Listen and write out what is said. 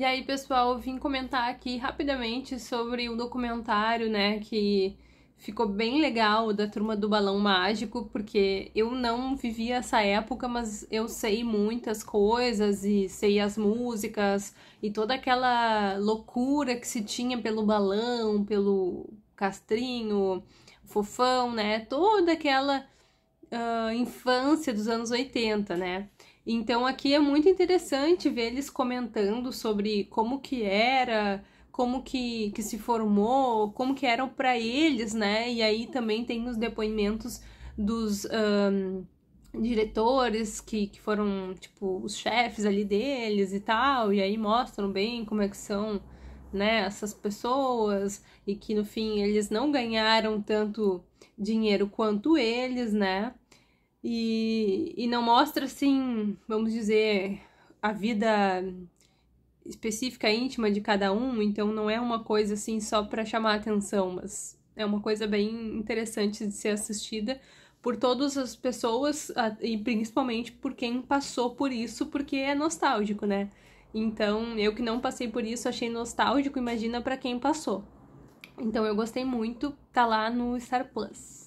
E aí, pessoal, vim comentar aqui rapidamente sobre o documentário, né, que ficou bem legal da turma do balão mágico, porque eu não vivi essa época, mas eu sei muitas coisas e sei as músicas e toda aquela loucura que se tinha pelo balão, pelo castrinho, fofão, né? Toda aquela uh, infância dos anos 80, né? Então aqui é muito interessante ver eles comentando sobre como que era, como que, que se formou, como que eram para eles, né? E aí também tem os depoimentos dos um, diretores que, que foram, tipo, os chefes ali deles e tal, e aí mostram bem como é que são, né, essas pessoas, e que no fim eles não ganharam tanto dinheiro quanto eles, né? e, e não mostra, assim, vamos dizer, a vida específica, íntima de cada um, então não é uma coisa assim só para chamar atenção, mas é uma coisa bem interessante de ser assistida por todas as pessoas e principalmente por quem passou por isso, porque é nostálgico, né? Então, eu que não passei por isso, achei nostálgico, imagina para quem passou. Então, eu gostei muito, tá lá no Star Plus.